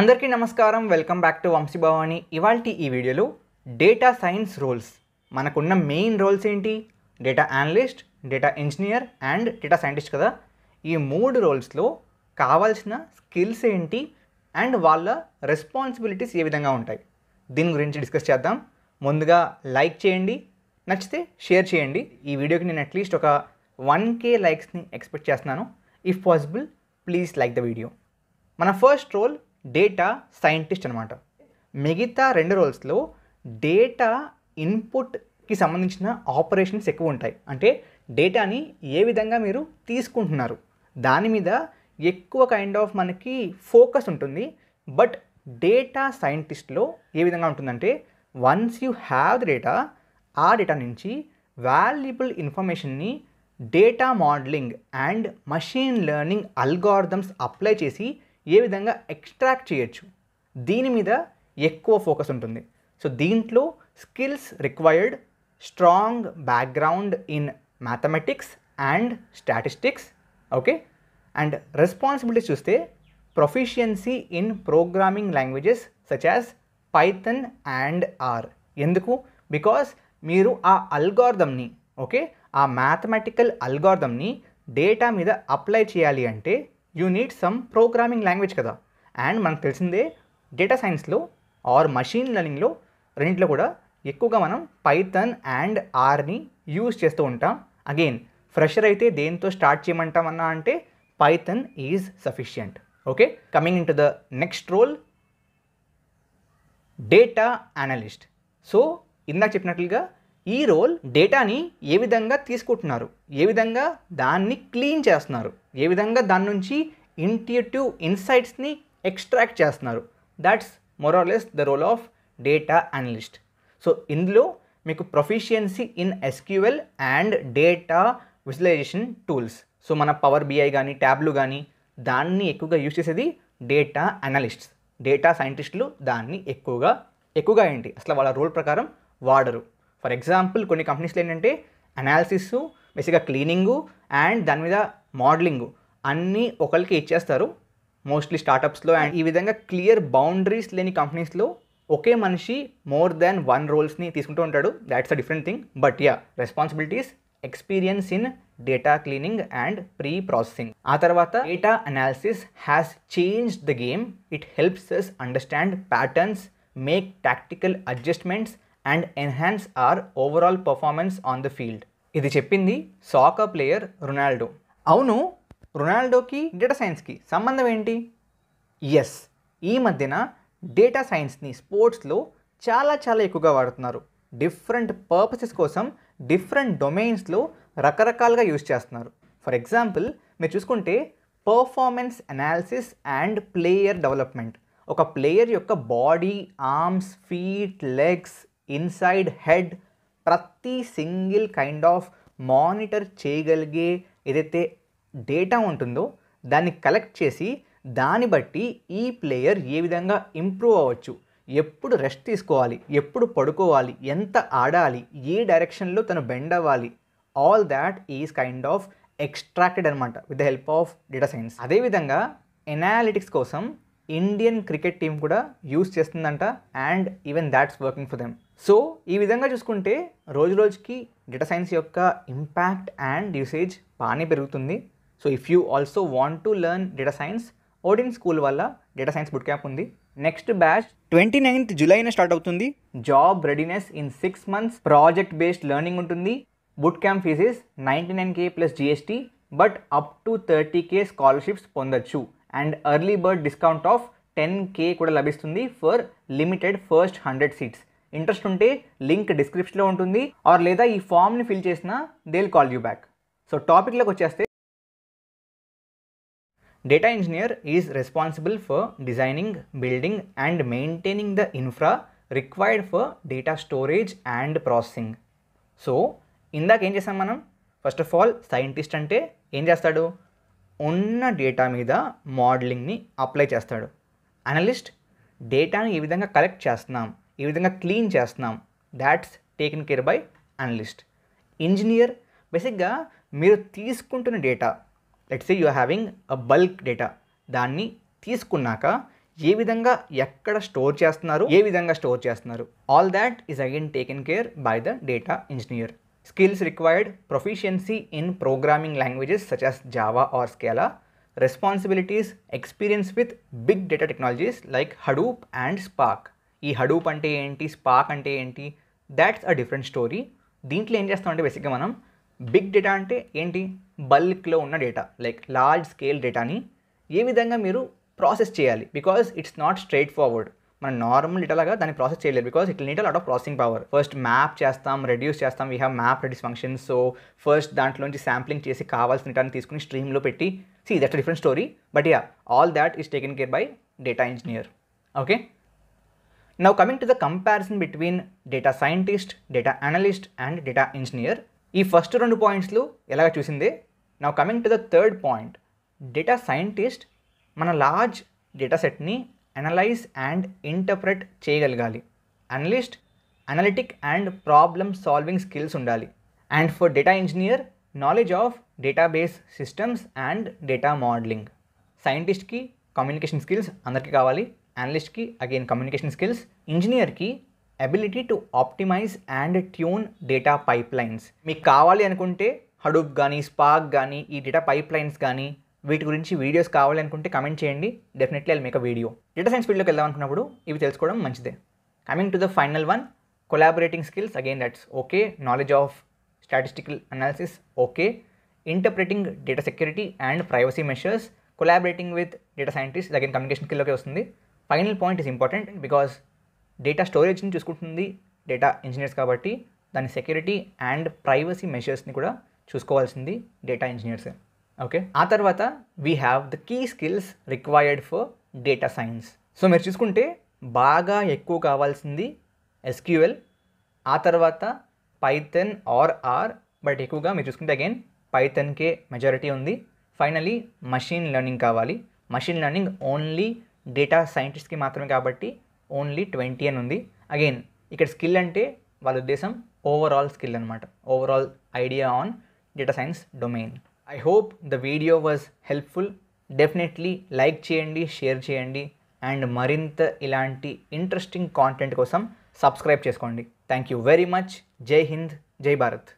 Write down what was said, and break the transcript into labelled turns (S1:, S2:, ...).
S1: అందరికీ నమస్కారం welcome back to వంశీభవాని ఇవాళ ఈ వీడియోలో డేటా సైన్స్ రోల్స్ మనకున్న మెయిన్ రోల్స్ ఏంటి data analyst data engineer and data scientist కదా ఈ మూడు రోల్స్లో కావాల్సిన స్కిల్స్ ఏంటి అండ్ వాళ్ళ రెస్పాన్సిబిలిటీస్ ఏ విధంగా ఉంటాయి దీని గురించి డిస్కస్ చేద్దాం ముందుగా లైక్ చేయండి నచ్చితే షేర్ చేయండి ఈ వీడియోకి నేను అట్లీస్ట్ ఒక వన్ కే లైక్స్ని ఎక్స్పెక్ట్ చేస్తున్నాను if possible please like the video మన ఫస్ట్ రోల్ డేటా సైంటిస్ట్ అనమాట మిగతా రెండు రోల్స్లో డేటా ఇన్పుట్కి సంబంధించిన ఆపరేషన్స్ ఎక్కువ ఉంటాయి అంటే డేటాని ఏ విధంగా మీరు తీసుకుంటున్నారు దాని మీద ఎక్కువ కైండ్ ఆఫ్ మనకి ఫోకస్ ఉంటుంది బట్ డేటా సైంటిస్ట్లో ఏ విధంగా ఉంటుందంటే once you have the data ఆ డేటా నుంచి వాల్యుబుల్ ఇన్ఫర్మేషన్ని data modelling and machine learning algorithms apply చేసి ఏ విధంగా ఎక్స్ట్రాక్ట్ చేయొచ్చు దీని మీద ఎక్కువ ఫోకస్ ఉంటుంది సో దీంట్లో skills required strong background in mathematics and statistics okay and responsibilities చూస్తే proficiency in programming languages such as Python and R ఎందుకు బికాస్ మీరు ఆ అల్గార్థంని ఓకే ఆ మ్యాథమెటికల్ అల్గార్థంని డేటా మీద అప్లై చేయాలి అంటే you need some programming language కదా అండ్ మనకు తెలిసిందే డేటా సైన్స్లో ఆర్ మషీన్ లెర్నింగ్లో రెండింటిలో కూడా ఎక్కువగా మనం పైథన్ అండ్ ఆర్ని యూజ్ చేస్తూ ఉంటాం అగైన్ ఫ్రెషర్ అయితే దేంతో స్టార్ట్ చేయమంటామన్నా అంటే Python is sufficient okay coming into the next role data analyst so ఇందాక చెప్పినట్లుగా ఈ రోల్ డేటాని ఏ విధంగా తీసుకుంటున్నారు ఏ విధంగా దాన్ని క్లీన్ చేస్తున్నారు ఏ విధంగా దాని నుంచి ఇంట్యూటివ్ ఇన్సైట్స్ని ఎక్స్ట్రాక్ట్ చేస్తున్నారు that's more or less the role of data analyst so ఇందులో మీకు proficiency in SQL and data visualisation tools so మన పవర్ బిఐ కానీ ట్యాబ్లు కానీ దాన్ని ఎక్కువగా యూజ్ చేసేది డేటా అనలిస్ట్స్ డేటా సైంటిస్టులు దాన్ని ఎక్కువగా ఎక్కువగా ఏంటి అసలు వాళ్ళ రూల్ ప్రకారం వాడరు ఫర్ ఎగ్జాంపుల్ కొన్ని కంపెనీస్లో ఏంటంటే అనాలిసిస్ బేసిక్గా క్లీనింగు అండ్ దాని మీద మోడలింగు అన్నీ ఒకరికి ఇచ్చేస్తారు మోస్ట్లీ స్టార్టప్స్లో అండ్ ఈ విధంగా క్లియర్ బౌండరీస్ లేని కంపెనీస్లో ఒకే మనిషి మోర్ దాన్ వన్ రోల్స్ని తీసుకుంటూ ఉంటాడు that's a different thing but yeah responsibilities experience in data cleaning and preprocessing ఆ తర్వాత data analysis has change the game it helps us understand patterns make tactical adjustments and enhance our overall performance on the field ఇది చెప్పింది soccer player Ronaldo అవును రొనాల్డోకి data సైన్స్కి సంబంధం ఏంటి yes ఈ మధ్యన డేటా సైన్స్ని స్పోర్ట్స్లో చాలా చాలా ఎక్కువగా వాడుతున్నారు డిఫరెంట్ పర్పసెస్ కోసం డిఫరెంట్ డొమైన్స్లో రకరకాలుగా యూజ్ చేస్తున్నారు ఫర్ ఎగ్జాంపుల్ మీరు చూసుకుంటే performance analysis and player development ఒక ప్లేయర్ యొక్క body arms feet legs inside head ప్రతి సింగిల్ కైండ్ ఆఫ్ మానిటర్ చేయగలిగే ఏదైతే డేటా ఉంటుందో దాన్ని కలెక్ట్ చేసి దాన్ని బట్టి ఈ ప్లేయర్ ఏ విధంగా ఇంప్రూవ్ అవ్వచ్చు ఎప్పుడు రెస్ట్ తీసుకోవాలి ఎప్పుడు పడుకోవాలి ఎంత ఆడాలి ఏ డైరెక్షన్లో తను బెండ్ అవ్వాలి all that is kind of extracted అనమాట with the help of data science అదేవిధంగా ఎనాలిటిక్స్ కోసం ఇండియన్ క్రికెట్ టీం కూడా యూస్ చేస్తుందంట and even that's working for them so ఈ విధంగా చూసుకుంటే రోజు రోజుకి డేటా సైన్స్ యొక్క ఇంపాక్ట్ అండ్ యూసేజ్ బాగానే పెరుగుతుంది so if you also want to learn data science Odin school వల్ల డేటా సైన్స్ బుట్ క్యాంప్ ఉంది నెక్స్ట్ బ్యాచ్ ట్వంటీ నైన్త్ జులైన స్టార్ట్ అవుతుంది job readiness in six months project based learning ఉంటుంది boot camp fees ninety nine K plus GST but up to thirty K scholarships పొందొచ్చు and early bird discount of ten K కూడా లభిస్తుంది for limited first hundred seats interest ఉంటే link డిస్క్రిప్షన్లో ఉంటుంది or లేదా ఈ ఫామ్ని ఫిల్ చేసిన they'll call you back so టాపిక్లోకి వచ్చేస్తే data engineer is responsible for designing building and maintaining the infra required for data storage and processing so ఇందాక ఏం చేసాం మనం ఫస్ట్ ఆఫ్ ఆల్ సైంటిస్ట్ అంటే ఏం చేస్తాడు ఉన్న డేటా మీద మోడలింగ్ని అప్లై చేస్తాడు అనలిస్ట్ డేటాను ఈ విధంగా కలెక్ట్ చేస్తున్నాం ఈ విధంగా క్లీన్ చేస్తున్నాం that's taken care by analyst engineer బేసిక్గా మీరు తీసుకుంటున్న data let's you having a bulk data దాన్ని తీసుకున్నాక ఏ విధంగా ఎక్కడ స్టోర్ చేస్తున్నారు ఏ విధంగా స్టోర్ చేస్తున్నారు all that is again taken care by the data engineer skills required proficiency in programming languages such as Java or Scala responsibilities experience with big data technologies like Hadoop and Spark ఈ Hadoop అంటే ఏంటి స్పాక్ అంటే ఏంటి that's a different story దీంట్లో ఏం చేస్తామంటే బేసిక్గా మనం బిగ్ డేటా అంటే ఏంటి బల్క్లో ఉన్న డేటా లైక్ లార్జ్ స్కేల్ డేటాని ఏ విధంగా మీరు ప్రాసెస్ చేయాలి because it's not straightforward మనం నార్మల్ డేటాలాగా దాన్ని ప్రాసెస్ చేయలేదు because it need lot of processing power first map చేస్తాం రెడ్యూస్ చేస్తాం we have map reduce function so first దాంట్లోంచి శాంప్లింగ్ చేసి కావాల్సిన డేటాని తీసుకుని స్ట్రీమ్లో పెట్టి see that different story but yeah all that is taken care by data engineer okay now coming to the comparison between data scientist data analyst and data engineer ఈ first రెండు పాయింట్స్లు ఎలాగ చూసిందే నా coming to the third point data scientist మన large data సెట్ని analyse and interpret చేయగలగాలి analyst analytic and problem solving skills ఉండాలి and for data engineer knowledge of database systems and data modelling సైంటిస్ట్కి కమ్యూనికేషన్ స్కిల్స్ అందరికీ కావాలి అనలిస్ట్కి again communication skills ఇంజనీర్కి ability to optimise and tune data pipelines మీకు కావాలి అనుకుంటే హడూప్ కానీ స్పాక్ కానీ ఈ డేటా పైప్ లైన్స్ కానీ వీటి గురించి వీడియోస్ కావాలనుకుంటే కమెంట్ చేయండి definitely I'll make a video data science ఫీల్డ్లోకి వెళ్దాం అనుకున్నప్పుడు ఇవి తెలుసుకోవడం మంచిదే coming to the final one collaborating skills again that's okay knowledge of statistical analysis okay interpreting data security and privacy measures collaborating with data scientist again communication స్కిల్లోకి వస్తుంది final point is important because data స్టోరేజ్ని చూసుకుంటుంది data engineers కాబట్టి దాని security and privacy మెషర్స్ని కూడా చూసుకోవాల్సింది data ఇంజనీర్సే okay ఆ తర్వాత we have the key skills required for data science so మీరు చూసుకుంటే బాగా ఎక్కువ కావాల్సింది ఎస్క్యూఎల్ ఆ తర్వాత పైథన్ ఆర్ ఆర్ బట్ ఎక్కువగా మీరు చూసుకుంటే అగైన్ పైథన్కే మెజారిటీ ఉంది ఫైనలీ మషిన్ లెర్నింగ్ కావాలి మషిన్ లెర్నింగ్ ఓన్లీ డేటా సైంటిస్ట్కి మాత్రమే కాబట్టి ఓన్లీ ట్వంటీ అని ఉంది అగైన్ ఇక్కడ స్కిల్ అంటే వాళ్ళ ఉద్దేశం ఓవరాల్ స్కిల్ అనమాట overall idea on data science domain I hope the video was helpful definitely like చేయండి షేర్ చేయండి అండ్ మరింత ఇలాంటి ఇంట్రెస్టింగ్ కాంటెంట్ కోసం సబ్స్క్రైబ్ చేసుకోండి థ్యాంక్ యూ వెరీ మచ్ జై హింద్ జై భారత్